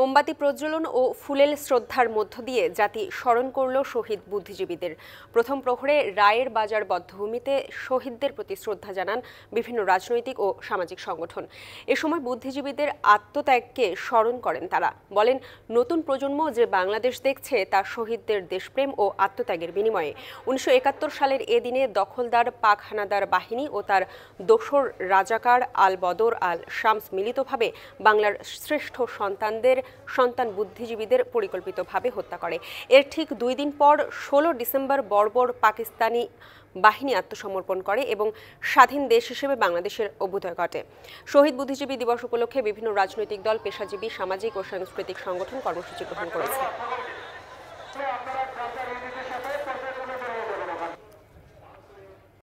মোমবাতি প্রজ্বলন ও ফুলেল শ্রদ্ধার মধ্য দিয়ে জাতি স্মরণ করল শহীদ বুদ্ধিজীবীদের প্রথম প্রহরে রায়ের বাজার বদ্ধভূমিতে শহীদদের প্রতি শ্রদ্ধা জানান বিভিন্ন রাজনৈতিক ও সামাজিক সংগঠন এ সময় বুদ্ধিজীবীদের আত্মত্যাগকে স্মরণ করেন তারা বলেন নতুন প্রজন্ম যে বাংলাদেশ দেখছে তা শহীদদের দেশপ্রেম ও আত্মত্যাগের বিনিময়ে উনিশশো সালের এ দিনে দখলদার পাক হানাদার বাহিনী ও তার দোসর রাজাকার আল বদর আল শামস মিলিতভাবে বাংলার শ্রেষ্ঠ সন্তানদের সন্তান বুদ্ধিজীবীদের পরিকল্পিতভাবে হত্যা করে এর ঠিক দুই দিন পর ষোলো ডিসেম্বর বর্বর পাকিস্তানি বাহিনী আত্মসমর্পণ করে এবং স্বাধীন দেশ হিসেবে বাংলাদেশের অভ্যুদয় ঘটে শহীদ বুদ্ধিজীবী দিবস উপলক্ষে বিভিন্ন রাজনৈতিক দল পেশাজীবী সামাজিক ও সাংস্কৃতিক সংগঠন কর্মসূচি গ্রহণ করেছে